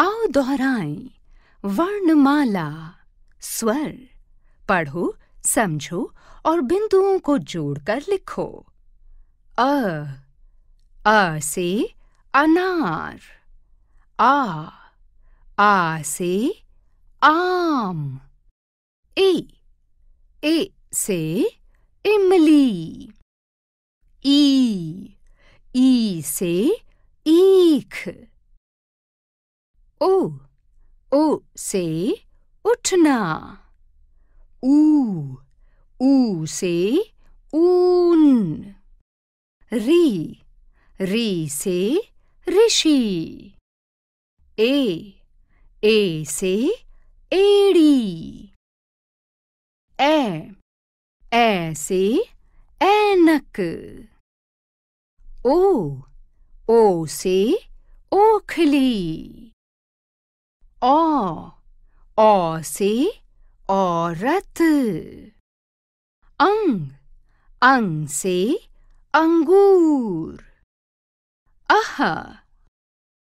आओ दोहराएं वर्णमाला स्वर पढ़ो समझो और बिंदुओं को जोड़कर लिखो अ अ से अनार आ आ से आम ए ए से इमली ई ई से ईख ओ ओ से उठना ऊ ऊ से ऊन री री से ऋषि ए ए से एड़ी ए ए से ऐनक ओ ओ से ओखली A. A C. ratu, Ang. Ang C. Angur. Aha.